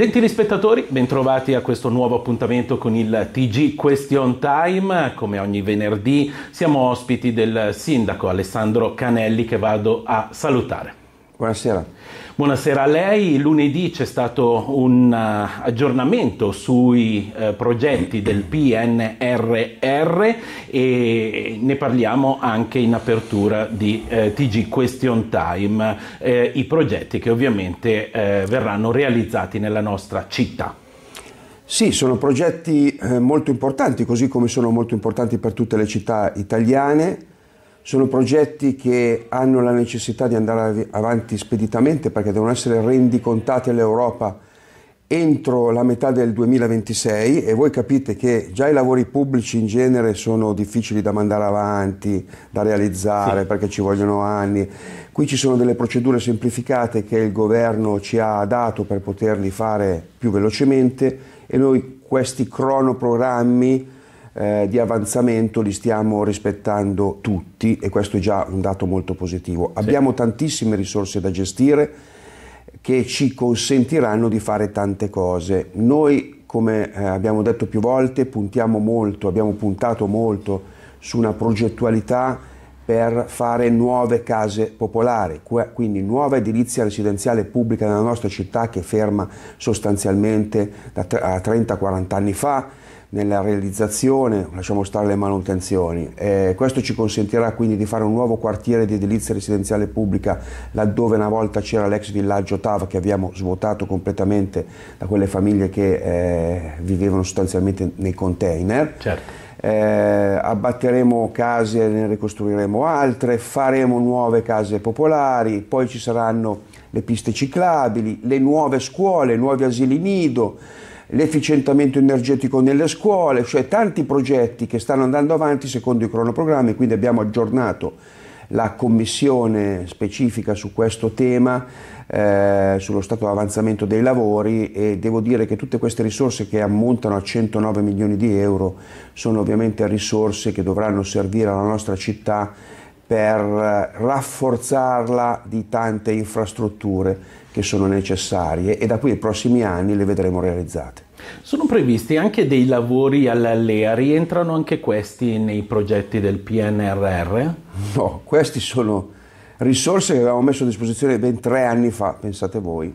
Gentili spettatori, bentrovati a questo nuovo appuntamento con il TG Question Time. Come ogni venerdì siamo ospiti del sindaco Alessandro Canelli che vado a salutare. Buonasera. Buonasera a lei. Lunedì c'è stato un uh, aggiornamento sui uh, progetti del PNRR e ne parliamo anche in apertura di uh, eh, TG Question Time, i progetti che ovviamente verranno realizzati nella nostra città. Sì, sono progetti molto importanti, così come sono molto importanti per tutte le città italiane sono progetti che hanno la necessità di andare avanti speditamente perché devono essere rendicontati all'Europa entro la metà del 2026 e voi capite che già i lavori pubblici in genere sono difficili da mandare avanti, da realizzare sì. perché ci vogliono anni. Qui ci sono delle procedure semplificate che il governo ci ha dato per poterli fare più velocemente e noi questi cronoprogrammi eh, di avanzamento li stiamo rispettando tutti e questo è già un dato molto positivo. Sì. Abbiamo tantissime risorse da gestire che ci consentiranno di fare tante cose. Noi, come eh, abbiamo detto più volte, puntiamo molto, abbiamo puntato molto su una progettualità per fare nuove case popolari, quindi nuova edilizia residenziale pubblica nella nostra città che ferma sostanzialmente da 30-40 anni fa, nella realizzazione, lasciamo stare le manutenzioni. Eh, questo ci consentirà quindi di fare un nuovo quartiere di edilizia residenziale pubblica laddove una volta c'era l'ex villaggio TAV che abbiamo svuotato completamente da quelle famiglie che eh, vivevano sostanzialmente nei container. Certo. Eh, abbatteremo case e ne ricostruiremo altre, faremo nuove case popolari, poi ci saranno le piste ciclabili, le nuove scuole, nuovi asili nido l'efficientamento energetico nelle scuole, cioè tanti progetti che stanno andando avanti secondo i cronoprogrammi, quindi abbiamo aggiornato la commissione specifica su questo tema, eh, sullo stato di avanzamento dei lavori e devo dire che tutte queste risorse che ammontano a 109 milioni di euro sono ovviamente risorse che dovranno servire alla nostra città per rafforzarla di tante infrastrutture che sono necessarie e da qui ai prossimi anni le vedremo realizzate. Sono previsti anche dei lavori all'allea, rientrano anche questi nei progetti del PNRR? No, queste sono risorse che avevamo messo a disposizione ben tre anni fa, pensate voi.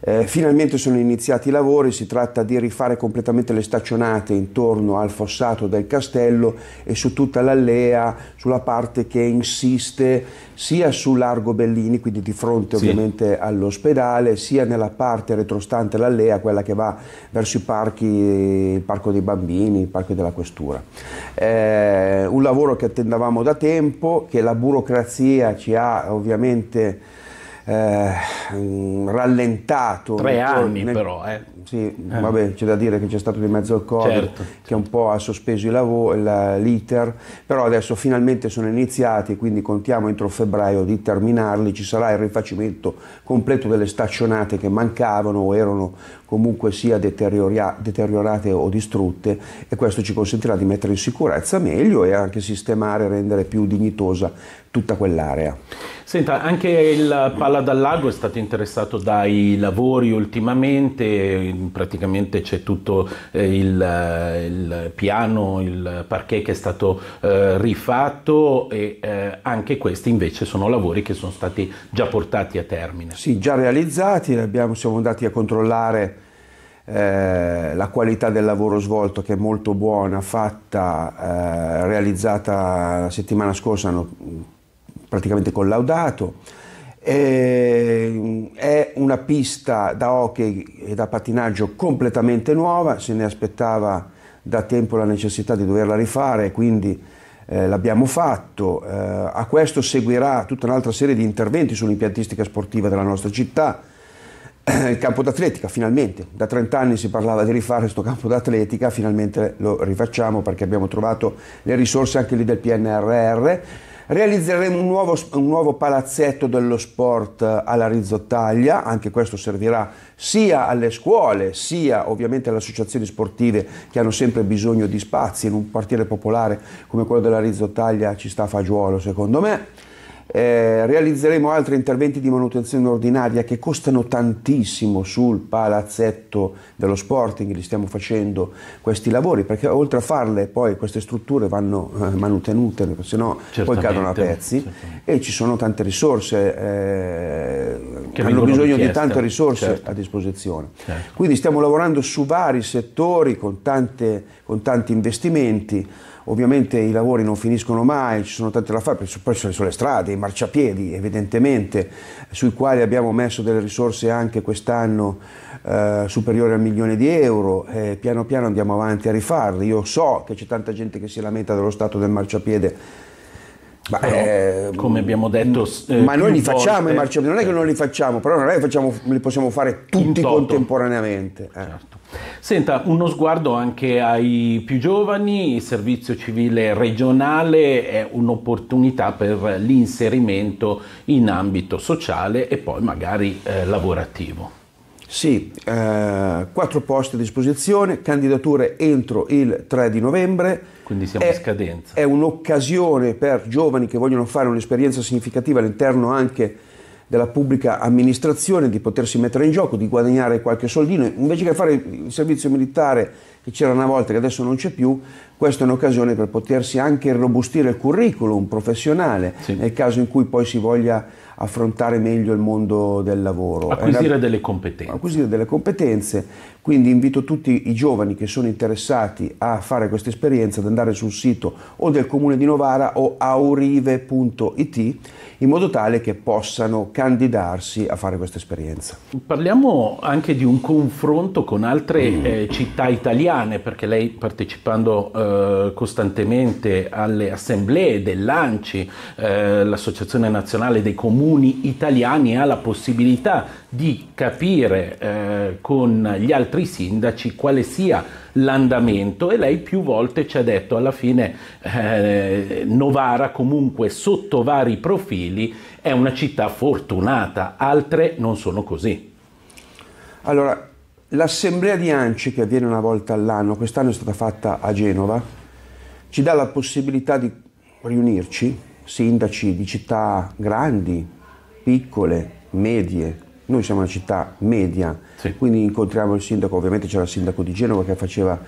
Eh, finalmente sono iniziati i lavori, si tratta di rifare completamente le staccionate intorno al fossato del castello e su tutta l'allea, sulla parte che insiste sia sul largo Bellini, quindi di fronte sì. ovviamente all'ospedale, sia nella parte retrostante l'allea, quella che va verso i parchi, il parco dei bambini, il parco della questura. Eh, un lavoro che attendavamo da tempo, che la burocrazia ci ha ovviamente eh, rallentato. Tre anni nel, però, eh. Sì, eh. vabbè, c'è da dire che c'è stato di mezzo il Covid, certo. che un po' ha sospeso i lavori, la, l'iter, però adesso finalmente sono iniziati, quindi contiamo entro febbraio di terminarli, ci sarà il rifacimento completo delle staccionate che mancavano o erano comunque sia deteriorate o distrutte e questo ci consentirà di mettere in sicurezza meglio e anche sistemare e rendere più dignitosa tutta quell'area. Senta, anche il Palla dal Lago è stato interessato dai lavori ultimamente, praticamente c'è tutto eh, il, eh, il piano, il parquet che è stato eh, rifatto e eh, anche questi invece sono lavori che sono stati già portati a termine. Sì, già realizzati, abbiamo, siamo andati a controllare eh, la qualità del lavoro svolto che è molto buona, fatta, eh, realizzata la settimana scorsa, hanno praticamente collaudato. E, eh, è una pista da hockey e da pattinaggio completamente nuova, se ne aspettava da tempo la necessità di doverla rifare, quindi eh, l'abbiamo fatto. Eh, a questo seguirà tutta un'altra serie di interventi sull'impiantistica sportiva della nostra città, il campo d'atletica, finalmente. Da 30 anni si parlava di rifare questo campo d'atletica, finalmente lo rifacciamo perché abbiamo trovato le risorse anche lì del PNRR Realizzeremo un nuovo, un nuovo palazzetto dello sport eh, alla Rizzottaglia, anche questo servirà sia alle scuole sia ovviamente alle associazioni sportive che hanno sempre bisogno di spazi in un quartiere popolare come quello della Rizzottaglia ci sta a fagiolo secondo me. Eh, realizzeremo altri interventi di manutenzione ordinaria che costano tantissimo sul palazzetto dello Sporting, li stiamo facendo questi lavori perché oltre a farle poi queste strutture vanno eh, manutenute, perché sennò certamente, poi cadono a pezzi certamente. e ci sono tante risorse, eh, che hanno bisogno di tante risorse certo. a disposizione. Certo. Quindi stiamo lavorando su vari settori con, tante, con tanti investimenti. Ovviamente i lavori non finiscono mai, ci sono tante da fare, poi ci sono le strade, i marciapiedi evidentemente, sui quali abbiamo messo delle risorse anche quest'anno eh, superiori al milione di euro, eh, piano piano andiamo avanti a rifarli. Io so che c'è tanta gente che si lamenta dello stato del marciapiede, ma, però, eh, come abbiamo detto, eh, ma noi li facciamo volte... i marciapiedi, non è che non li facciamo, però non è che facciamo, li possiamo fare tutti contemporaneamente. Eh. Certo. Senta, uno sguardo anche ai più giovani, il servizio civile regionale è un'opportunità per l'inserimento in ambito sociale e poi magari eh, lavorativo. Sì, eh, quattro posti a disposizione, candidature entro il 3 di novembre quindi siamo è, in scadenza. È un'occasione per giovani che vogliono fare un'esperienza significativa all'interno anche della pubblica amministrazione di potersi mettere in gioco, di guadagnare qualche soldino, invece che fare il servizio militare che c'era una volta che adesso non c'è più, questa è un'occasione per potersi anche irrobustire il curriculum professionale sì. nel caso in cui poi si voglia affrontare meglio il mondo del lavoro. Acquisire una, delle competenze. Acquisire delle competenze, quindi invito tutti i giovani che sono interessati a fare questa esperienza ad andare sul sito o del comune di Novara o aurive.it in modo tale che possano candidarsi a fare questa esperienza. Parliamo anche di un confronto con altre mm. eh, città italiane italiane, perché lei partecipando eh, costantemente alle assemblee dell'ANCI, eh, l'Associazione Nazionale dei Comuni Italiani, ha la possibilità di capire eh, con gli altri sindaci quale sia l'andamento e lei più volte ci ha detto alla fine eh, Novara comunque sotto vari profili è una città fortunata, altre non sono così. Allora, L'assemblea di ANCI che avviene una volta all'anno, quest'anno è stata fatta a Genova, ci dà la possibilità di riunirci, sindaci di città grandi, piccole, medie. Noi siamo una città media, sì. quindi incontriamo il sindaco, ovviamente c'era il sindaco di Genova che faceva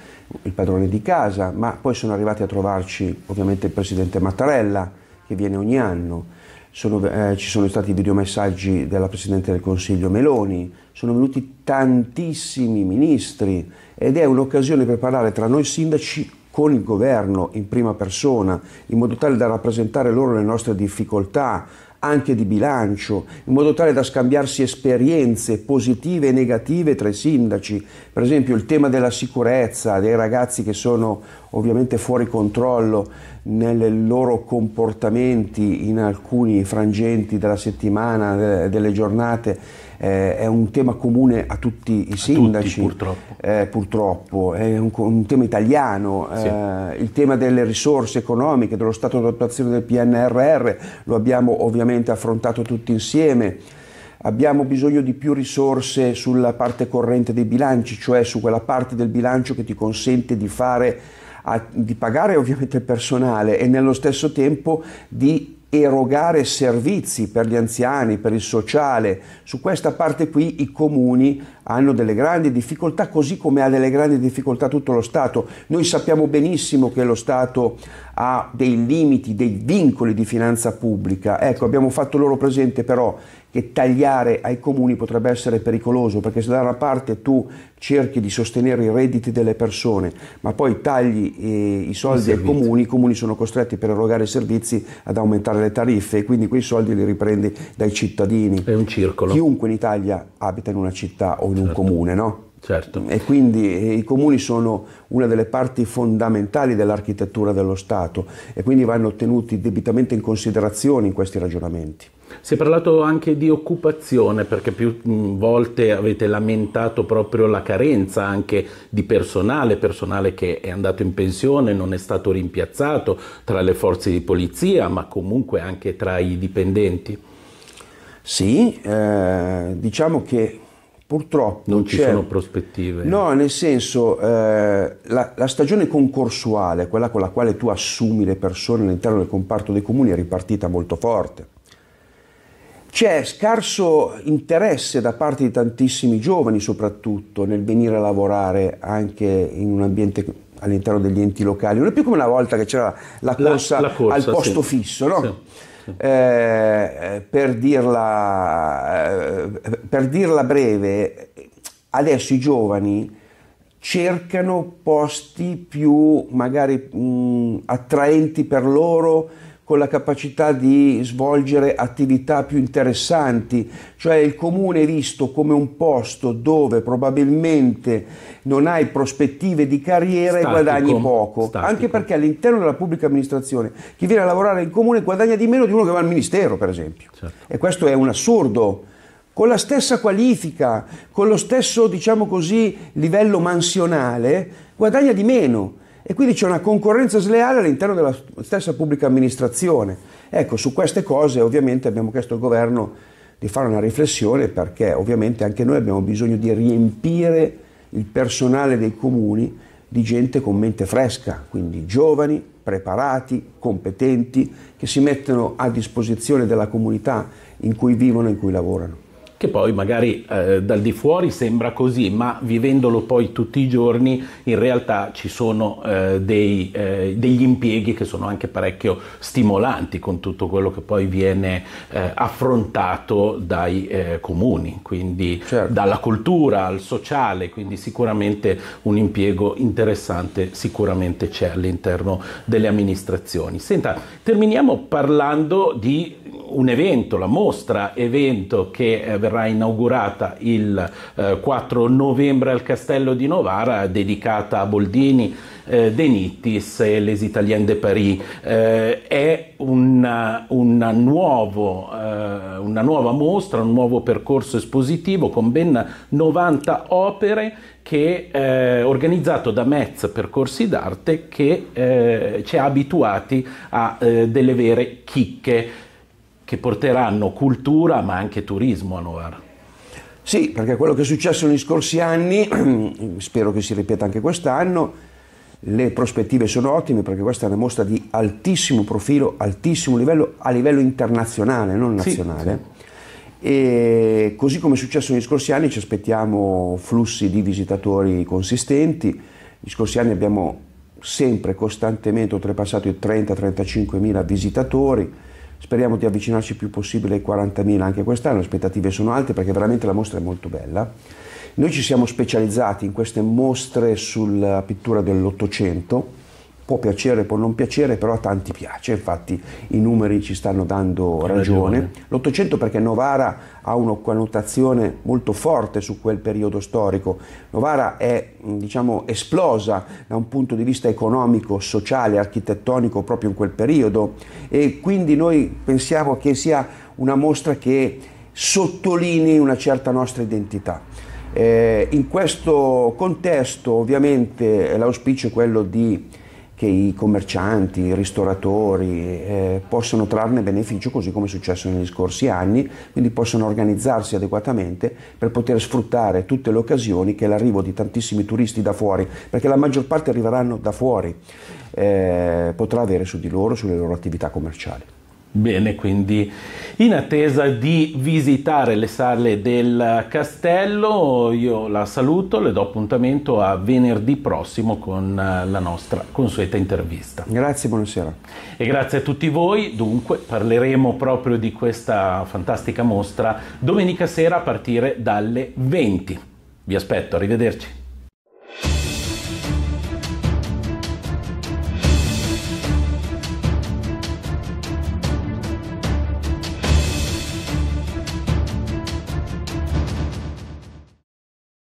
il padrone di casa, ma poi sono arrivati a trovarci ovviamente il presidente Mattarella che viene ogni anno sono, eh, ci sono stati videomessaggi della Presidente del Consiglio Meloni, sono venuti tantissimi ministri ed è un'occasione per parlare tra noi sindaci con il governo in prima persona, in modo tale da rappresentare loro le nostre difficoltà, anche di bilancio, in modo tale da scambiarsi esperienze positive e negative tra i sindaci. Per esempio il tema della sicurezza, dei ragazzi che sono ovviamente fuori controllo nei loro comportamenti in alcuni frangenti della settimana, delle giornate eh, è un tema comune a tutti i sindaci. Tutti, purtroppo. Eh, purtroppo. è un, un, tema italiano. Eh, sì. il tema delle risorse economiche, dello stato di attuazione del PNRR, lo abbiamo ovviamente affrontato tutti insieme. Abbiamo bisogno di più risorse sulla parte corrente dei bilanci, cioè su quella parte del bilancio che ti consente di fare di pagare ovviamente il personale e nello stesso tempo di erogare servizi per gli anziani, per il sociale. Su questa parte qui i comuni hanno delle grandi difficoltà, così come ha delle grandi difficoltà tutto lo Stato. Noi sappiamo benissimo che lo Stato ha dei limiti, dei vincoli di finanza pubblica. Ecco, abbiamo fatto loro presente però che tagliare ai comuni potrebbe essere pericoloso, perché se da una parte tu cerchi di sostenere i redditi delle persone, ma poi tagli eh, i soldi ai comuni, i comuni sono costretti per erogare i servizi ad aumentare le tariffe e quindi quei soldi li riprendi dai cittadini. È un circolo. Chiunque in Italia abita in una città o in di un certo. comune, no? Certo. E quindi eh, i comuni sono una delle parti fondamentali dell'architettura dello Stato e quindi vanno tenuti debitamente in considerazione in questi ragionamenti. Si è parlato anche di occupazione perché più mm, volte avete lamentato proprio la carenza anche di personale, personale che è andato in pensione, non è stato rimpiazzato tra le forze di polizia ma comunque anche tra i dipendenti. Sì, eh, diciamo che Purtroppo non ci sono prospettive. No, nel senso, eh, la, la, stagione concorsuale, quella con la quale tu assumi le persone all'interno del comparto dei comuni, è ripartita molto forte. C'è scarso interesse da parte di tantissimi giovani, soprattutto, nel venire a lavorare anche in un ambiente all'interno degli enti locali. Non è più come una volta che c'era la, la corsa, la corsa al posto sì. fisso, no? Sì eh, per, dirla, eh, per dirla breve, adesso i giovani cercano posti più magari mh, mm, attraenti per loro, con la capacità di svolgere attività più interessanti, cioè il comune visto come un posto dove probabilmente non hai prospettive di carriera statico, e guadagni poco, statico. anche perché all'interno della pubblica amministrazione chi viene a lavorare in comune guadagna di meno di uno che va al ministero, per esempio. Certo. E questo è un assurdo con la stessa qualifica, con lo stesso, diciamo così, livello mansionale, guadagna di meno. E quindi c'è una concorrenza sleale all'interno della stessa pubblica amministrazione. Ecco, su queste cose ovviamente abbiamo chiesto al governo di fare una riflessione perché ovviamente anche noi abbiamo bisogno di riempire il personale dei comuni di gente con mente fresca, quindi giovani, preparati, competenti, che si mettono a disposizione della comunità in cui vivono e in cui lavorano che poi magari eh, dal di fuori sembra così, ma vivendolo poi tutti i giorni in realtà ci sono eh, dei, eh, degli impieghi che sono anche parecchio stimolanti con tutto quello che poi viene eh, affrontato dai eh, comuni, quindi certo. dalla cultura al sociale, quindi sicuramente un impiego interessante sicuramente c'è all'interno delle amministrazioni. Senta, terminiamo parlando di un evento, la mostra evento che eh, verrà inaugurata il 4 eh, novembre al Castello di Novara, dedicata a Boldini, eh, De Nittis e Les Italiens de Paris. Eh, è una, una, nuovo, una nuova mostra, un nuovo percorso espositivo con ben 90 opere che, eh, organizzato da Metz Percorsi d'Arte che eh, ci ha abituati a eh, delle vere chicche che porteranno cultura ma anche turismo a Novara. Sì, perché quello che è successo negli scorsi anni, spero che si ripeta anche quest'anno, le prospettive sono ottime perché questa è una mostra di altissimo profilo, altissimo livello a livello internazionale, non nazionale. Sì, sì. E così come è successo negli scorsi anni ci aspettiamo flussi di visitatori consistenti. Gli scorsi anni abbiamo sempre costantemente oltrepassato i 30-35 mila visitatori Speriamo di avvicinarci il più possibile ai 40.000 anche quest'anno, le aspettative sono alte perché veramente la mostra è molto bella. Noi ci siamo specializzati in queste mostre sulla pittura dell'Ottocento, può piacere, può non piacere, però a tanti piace, infatti i numeri ci stanno dando ragione. ragione. L'Ottocento perché Novara ha una connotazione molto forte su quel periodo storico. Novara è mm, diciamo, esplosa da un punto di vista economico, sociale, architettonico proprio in quel periodo e quindi noi pensiamo che sia una mostra che sottolinei una certa nostra identità. Eh, in questo contesto ovviamente l'auspicio è quello di che i commercianti, i ristoratori eh, possano trarne beneficio così come è successo negli scorsi anni, quindi possono organizzarsi adeguatamente per poter sfruttare tutte le occasioni che l'arrivo di tantissimi turisti da fuori, perché la maggior parte arriveranno da fuori, eh, potrà avere su di loro, sulle loro attività commerciali. Bene, quindi in attesa di visitare le sale del castello, io la saluto, le do appuntamento a venerdì prossimo con eh, la nostra consueta intervista. Grazie, buonasera. E grazie a tutti voi, dunque parleremo proprio di questa fantastica mostra domenica sera a partire dalle 20. Vi aspetto, arrivederci.